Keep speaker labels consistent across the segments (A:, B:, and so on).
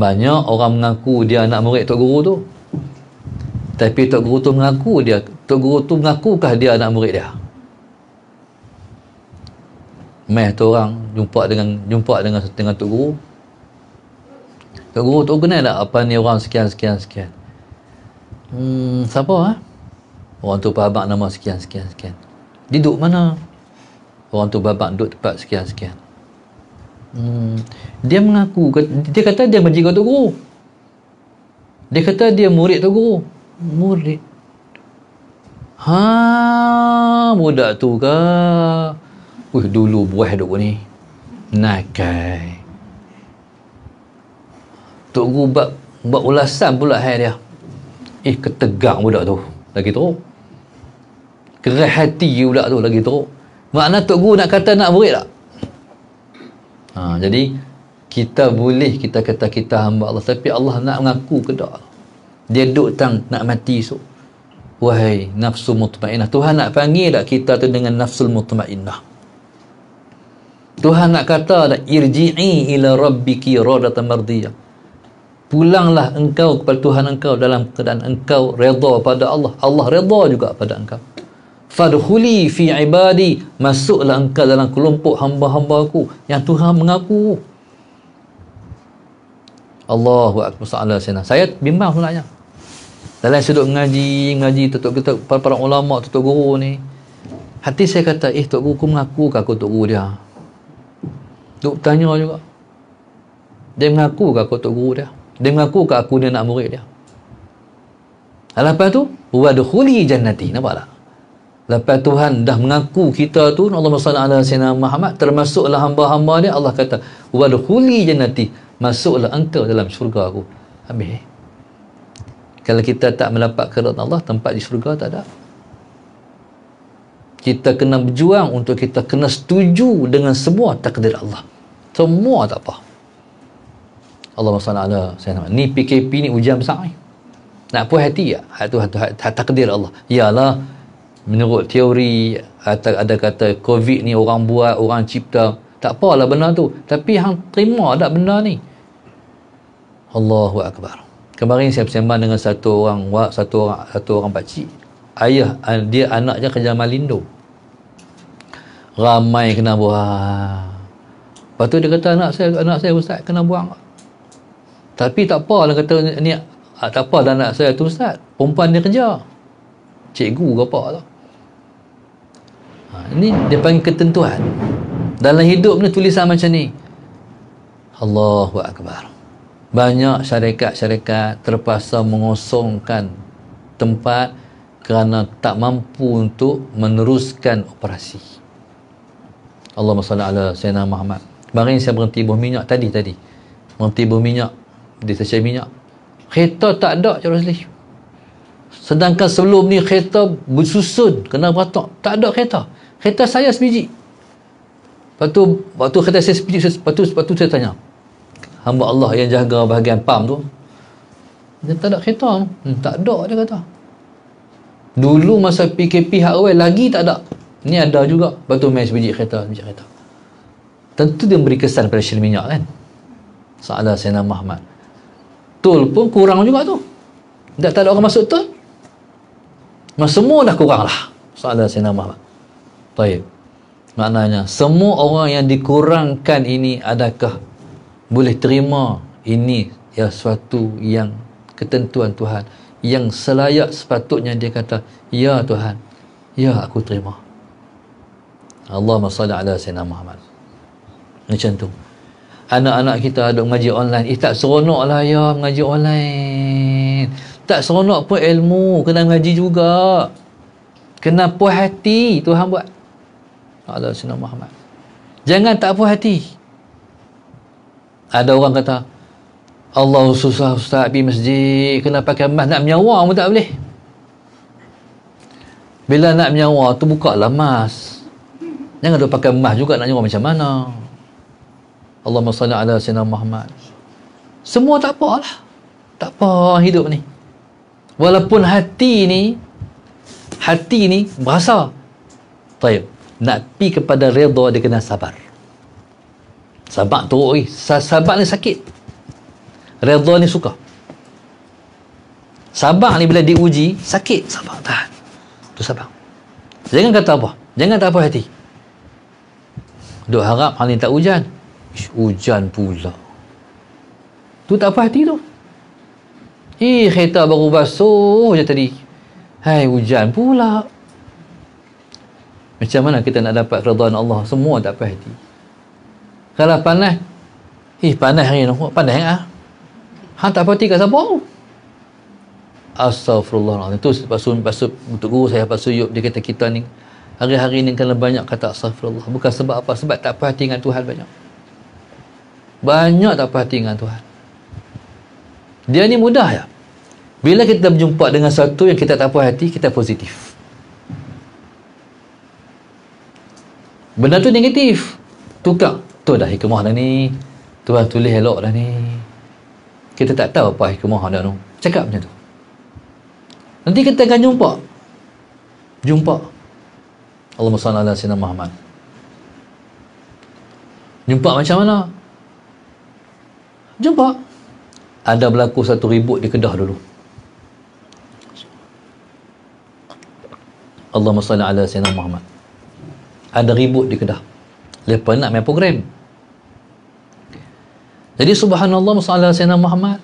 A: banyak orang mengaku dia anak murid Tok Guru tu tapi Tok Guru tu mengaku dia Tok Guru tu mengakukah dia anak murid dia meh tu orang jumpa dengan jumpa dengan setengah Tok Guru Tok Guru tu kenal tak apa ni orang sekian sekian sekian hmm siapa ha? orang tu pahabak nama sekian sekian sekian dia duduk mana orang tu babak duduk tempat sekian sekian Hmm. Dia mengaku dia kata dia majikan kau tok guru. Dia kata dia murid tok guru. Murid. Ha, budak tu ke? Wih, dulu buah dok ni. Nakai. Tok guru buat buat ulasan pula hai dia. Eh, ketegang budak tu. Lagi teruk. Keras hati budak tu lagi teruk. Makna tok guru nak kata nak murid tak? Lah? Ha, jadi kita boleh kita kata kita hamba Allah tapi Allah nak mengaku ke tak dia duduk tang nak mati so wahai nafsu mutmainah Tuhan nak panggil tak kita tu dengan nafsu mutmainah Tuhan nak kata tak irji'i ila rabbiki radatan mardiyah pulanglah engkau kepada Tuhan engkau dalam keadaan engkau reda pada Allah Allah reda juga pada engkau fadkhuli fi ibadi masuklah engkau dalam kelompok hamba-hamba aku yang Tuhan mengaku Allahu akbar sallallahu saya bimbang sebenarnya dalam sedut mengaji mengaji tutup kita para, para ulama tutup guru ni hati saya kata eh tok guru aku mengaku ke aku tok guru dia duk tanya juga dia mengaku ke aku tok guru dia dia mengaku ke aku dia nak murid dia alah lepas tu wadkhuli jannati nampak tak lepas Tuhan dah mengaku kita tu Allah SWT ala Sina Muhammad termasuklah hamba-hamba dia Allah kata wal khuli jannati masuklah engkau dalam syurga aku habis kalau kita tak melapak kerat Allah tempat di syurga tak ada kita kena berjuang untuk kita kena setuju dengan semua takdir Allah semua tak apa Allah SWT ala Sina ni PKP ni ujian besar ni nak puas hati ya hati, hati, hati, takdir Allah ialah ya menurut teori atau ada kata covid ni orang buat orang cipta tak apalah benda tu tapi hang terima tak benda ni Allahu Akbar kemarin saya bersama dengan satu orang satu orang satu orang pakcik ayah dia anaknya kerja malindo ramai kena buang lepas tu dia kata anak saya anak saya ustaz kena buang tapi tak apa kata ni tak apa anak saya tu ustaz perempuan dia kerja cikgu ke apa tau ha, ini dia panggil ketentuan dalam hidup ni tulisan macam ni Allahu Akbar banyak syarikat-syarikat terpaksa mengosongkan tempat kerana tak mampu untuk meneruskan operasi Allahumma salli ala Sayyidina Muhammad Mari saya berhenti buah minyak tadi tadi berhenti buah minyak di stesen minyak kereta tak ada je Rasulullah Sedangkan sebelum ni kereta bersusun kena beratak. Tak ada kereta. Kereta saya sebiji. Lepas tu, lepas kereta saya sebiji. Lepas tu, lepas tu saya tanya. Hamba Allah yang jaga bahagian pam tu. Dia tak ada kereta. Hmm, tak ada dia kata. Dulu masa PKP hak lagi tak ada. Ni ada juga. Lepas tu main sebiji kereta. Sebiji kereta. Tentu dia beri kesan pada Syil Minyak kan. Sa'ala Sayyidina Muhammad. Tol pun kurang juga tu. tak ada orang masuk tol. Nah, semua dah kurang lah. Salah sinamah lah. Baik. Maknanya, semua orang yang dikurangkan ini adakah boleh terima ini ya suatu yang ketentuan Tuhan yang selayak sepatutnya dia kata ya Tuhan ya aku terima Allah masalah ala Sayyidina Muhammad macam contoh. anak-anak kita ada mengaji online eh tak seronok lah ya mengaji online tak seronok pun ilmu kena ngaji juga kena puas hati Tuhan buat Allah Sina Muhammad jangan tak puas hati ada orang kata Allah susah ustaz pergi masjid kena pakai emas nak menyawa pun tak boleh bila nak menyawa tu buka lah mas. jangan duk pakai emas juga nak nyawa macam mana Allah SWT ala Sina Muhammad semua tak apa lah tak apa hidup ni walaupun hati ni hati ni berasa taib nak pi kepada redha dia kena sabar sabar tu oi sabar ni sakit redha ni suka sabar ni bila diuji sakit sabar tahan tu sabar jangan kata apa jangan tak apa hati duk harap hal ni tak hujan Ish, hujan pula tu tak apa hati tu Ih kereta baru basuh je tadi. Hai, hujan pula. Macam mana kita nak dapat keredaan Allah? Semua tak apa hati. Kalau panas, eh, panas hari ni. Panas kan? Ah? Ha, tak apa hati kat siapa? Astaghfirullahaladzim. Itu pasu, pasu, untuk guru saya, pasu yuk, dia kata kita ni, hari-hari ni kena banyak kata astaghfirullah. Bukan sebab apa? Sebab tak apa hati dengan Tuhan banyak. Banyak tak apa hati dengan Tuhan dia ni mudah ya bila kita berjumpa dengan satu yang kita tak puas hati kita positif benda tu negatif tukar tu dah hikmah dah ni tu dah tulis elok dah ni kita tak tahu apa hikmah dah tu cakap macam tu nanti kita akan jumpa jumpa Allahumma salli ala sayyidina Muhammad jumpa macam mana jumpa ada berlaku satu ribut di Kedah dulu Allahumma salli ala Sayyidina Muhammad ada ribut di Kedah lepas nak main program jadi subhanallah masalah Sayyidina Muhammad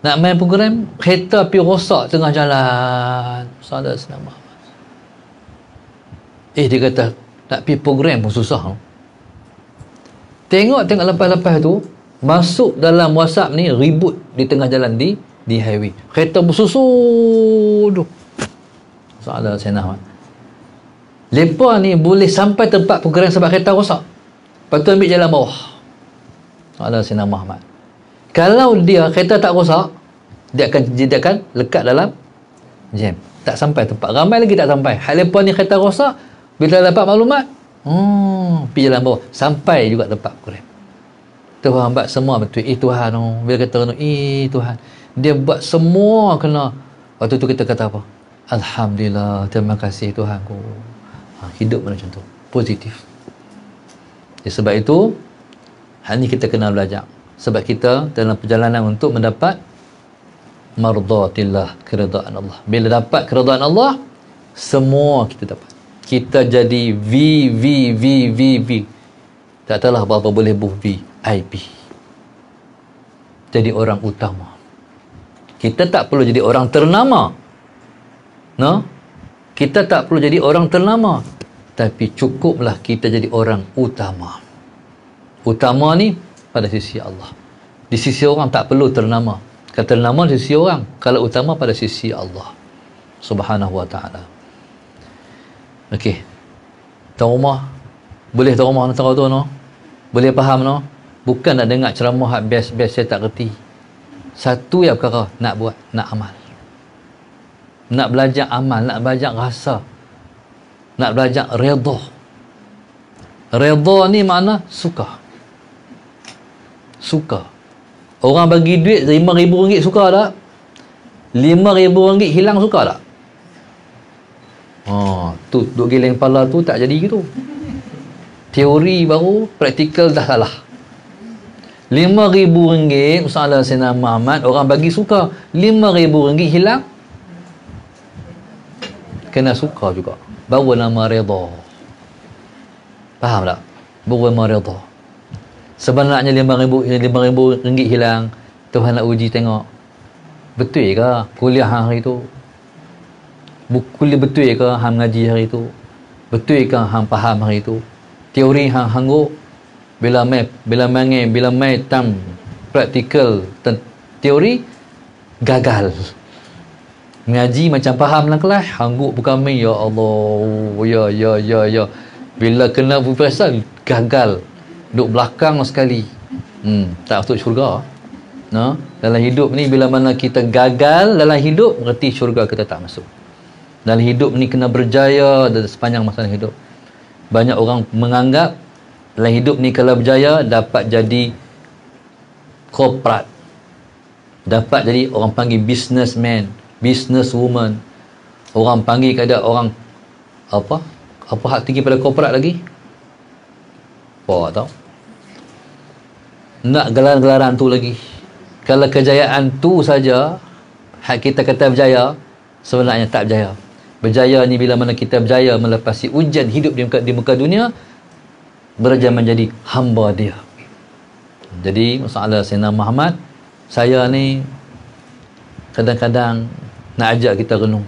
A: nak main program kereta pi rosak tengah jalan masalah Sayyidina Muhammad eh dia kata nak pi program pun susah tengok tengok lepas-lepas tu masuk dalam WhatsApp ni ribut di tengah jalan di di highway. Kereta bersusu. Duh. Soalan saya nak. Lepa ni boleh sampai tempat pergerakan sebab kereta rosak. Lepas tu ambil jalan bawah. Soalan saya nak Muhammad. Kalau dia kereta tak rosak, dia akan dia lekat dalam jam. Tak sampai tempat. Ramai lagi tak sampai. Hal lepa ni kereta rosak, bila dapat maklumat, hmm, pergi jalan bawah. Sampai juga tempat pergerakan. Tuhan buat semua betul eh Tuhan oh. bila kata eh Tuhan dia buat semua kena waktu tu kita kata apa Alhamdulillah terima kasih Tuhanku ha, hidup macam contoh positif ya, sebab itu hal ini kita kena belajar sebab kita dalam perjalanan untuk mendapat mardatillah keredaan Allah bila dapat keredaan Allah semua kita dapat kita jadi V V V V V tak tahulah berapa boleh buh V VIP. Jadi orang utama. Kita tak perlu jadi orang ternama. No? Kita tak perlu jadi orang ternama. Tapi cukuplah kita jadi orang utama. Utama ni pada sisi Allah. Di sisi orang tak perlu ternama. Kata ternama di sisi orang. Kalau utama pada sisi Allah. Subhanahu wa ta'ala. Okey. Tahu rumah. Boleh tahu rumah nak tahu tu no? Boleh faham no? bukan nak dengar ceramah best-best saya tak reti satu yang perkara nak buat nak amal nak belajar amal nak belajar rasa nak belajar redha redha ni mana suka suka orang bagi duit RM5,000 suka tak? RM5,000 hilang suka tak? Oh, tu duduk giling kepala tu tak jadi gitu teori baru praktikal dah salah lima ribu ringgit usahala Sina Muhammad orang bagi suka lima ribu ringgit hilang kena suka juga bawa nama reda faham tak bawa nama reda sebenarnya lima ribu lima ribu ringgit hilang Tuhan nak uji tengok betul ke kuliah hari tu kuliah betul ke hang ngaji hari tu betul ke hang faham hari tu teori hang hangguk bila mai bila mai bila mai tam praktikal teori gagal mengaji macam faham lah kelas hangguk bukan main ya Allah ya ya ya ya bila kena profesor gagal duduk belakang sekali hmm, tak masuk syurga no? dalam hidup ni bila mana kita gagal dalam hidup berarti syurga kita tak masuk dalam hidup ni kena berjaya sepanjang masa hidup banyak orang menganggap dalam hidup ni kalau berjaya dapat jadi korporat dapat jadi orang panggil businessman businesswoman orang panggil kepada orang apa apa hak tinggi pada korporat lagi apa tau nak gelaran-gelaran tu lagi kalau kejayaan tu saja hak kita kata berjaya sebenarnya tak berjaya berjaya ni bila mana kita berjaya melepasi ujian hidup di muka, di muka dunia belajar menjadi hamba dia jadi masalah Sayyidina Muhammad saya ni kadang-kadang nak ajak kita renung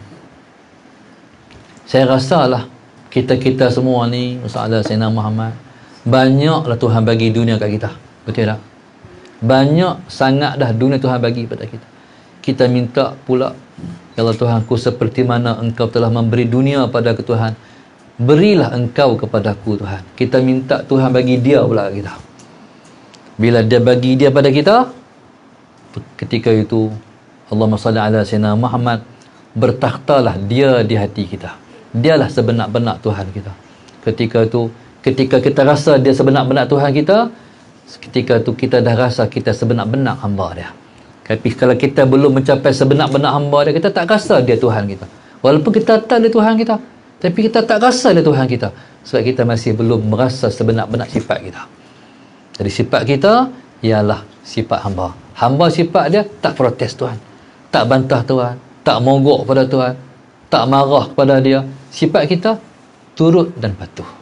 A: saya rasalah kita-kita semua ni masalah Sayyidina Muhammad banyaklah Tuhan bagi dunia kat kita betul tak? banyak sangat dah dunia Tuhan bagi kepada kita kita minta pula Ya Allah Tuhan ku seperti mana engkau telah memberi dunia pada ketuhan Tuhan berilah engkau kepadaku Tuhan kita minta Tuhan bagi dia pula kita bila dia bagi dia pada kita ketika itu Allah salli ala sayyidina Muhammad bertakhtalah dia di hati kita dialah sebenar-benar Tuhan kita ketika itu ketika kita rasa dia sebenar-benar Tuhan kita ketika itu kita dah rasa kita sebenar-benar hamba dia tapi kalau kita belum mencapai sebenar-benar hamba dia kita tak rasa dia Tuhan kita walaupun kita tak ada Tuhan kita tapi kita tak rasa dia lah Tuhan kita. Sebab kita masih belum merasa sebenar-benar sifat kita. Jadi sifat kita ialah sifat hamba. Hamba sifat dia tak protes Tuhan. Tak bantah Tuhan. Tak mogok pada Tuhan. Tak marah kepada dia. Sifat kita turut dan patuh.